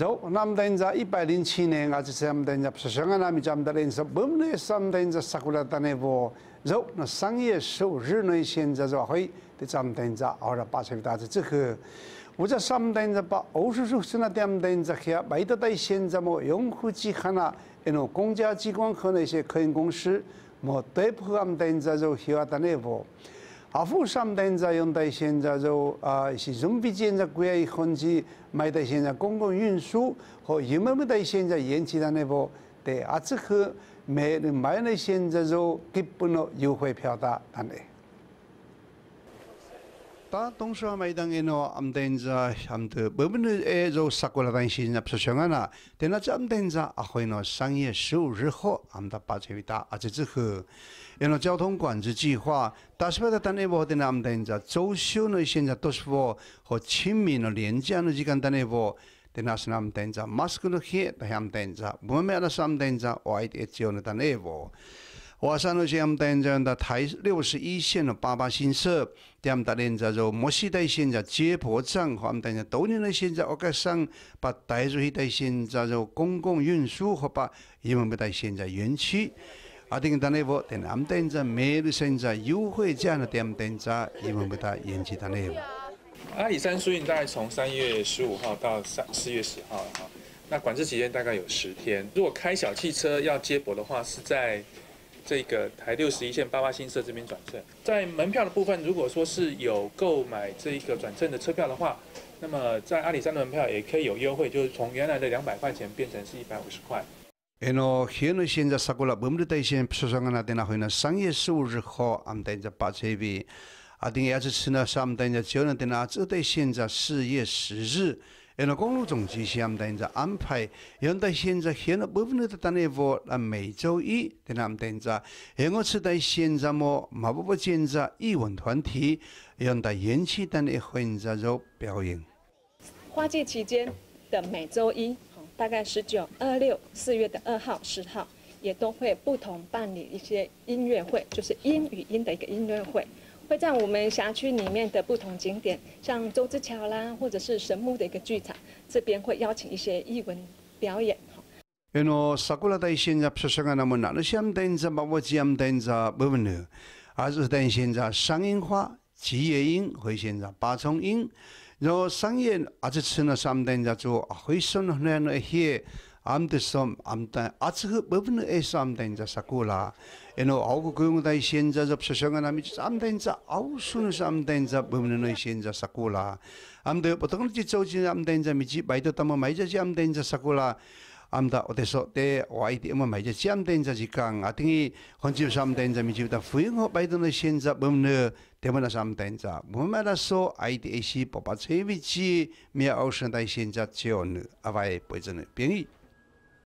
昨，咱们现在一百零七年，阿是咱们现在出生那们咱们的人数，每年咱们现在少了一点点。昨，那上月首日呢，现在是会，咱们现在熬了八千大致出去。我在咱们现在把欧苏苏那点咱们在还，白头带现在么，用户籍哈那，那公交机关和那些科研公司，么，大部咱们现在就喜欢一点点。阿富上等在用在现在就啊是总比现在国一毫子，买在现在公共运输和有没买在现在延期的那部，对，阿次去买你买在现在就给不喏优惠票的，那嘞。ta tong sa mai dang eno am denza am de bebn e zo sakola dan shi na psoshanga na tena cha am denza a khoi no sang ye shu ri ho am da pa che vita a che zi he eno giao thông quản t i ị 计划 ta se da tan e bo de nam denza zhou xiu no xian ja to sbo ho qin mi no lian jia no ji gan dan e bo de nas nam denza mask no he da ham denza bo me ala sam denza o ai e zio no dan e bo 我上路先，我们等一下台六十一线的八八新社，等下我们等就墨西台线在接驳站，和我们等下桃园的线在我个上把台中线在就公共运输，和把你们不带线在园区，阿丁达内部，等我们等下每日现在优惠价的点等下你们不带延期达内部。阿里山书院大概从三月十五号到三四月十号，哈，那管制期间大概有十天。如果开小汽车要接驳的话，是在这个台六十一线八八新社这边转正，在门票的部分，如果说是有购买这个转正的车票的话，那么在阿里山的门票也可以有优惠，就是从原来的两百块钱变成是一百五十块。喏，现在在我们的线说那会呢，三月十五日好，们在八车边，也是吃呢，们在九那这现在四月十日。现在公路总局向他们现在安排，现在现在很多不同的单位那每周一跟他们订座。现在现在么，马不停蹄，艺文团体，现在延期等一会在做表演。花季期间的每周一，大概十九、二六、四月的二号、十号，也都会不同办理一些音乐会，就是音与音的一个音乐会。会在我们辖区里面的不同景点，像周之桥啦，或者是神木的一个剧场，这边会邀请一些艺文表演，哈。古现在那么那些我这样还是现在现在八重然后，做回那些。amde som amta atsu bubnu es amdenza sakula eno augu kuyungdai shenza jop sosonga nami amdenza au sunu amdenza bubnu noi shenza sakula amde potong ji chouji amdenza michi baido tamo maija ji amdenza sakula amda oteso te waiti emo maija ji amdenza jikang atingi honji samdenza michi ta fuingo baido noi shenza bubnu temana samdenza bumara so aiti esi popa chevichi mia au shendai shenza cheon avai poizene piengi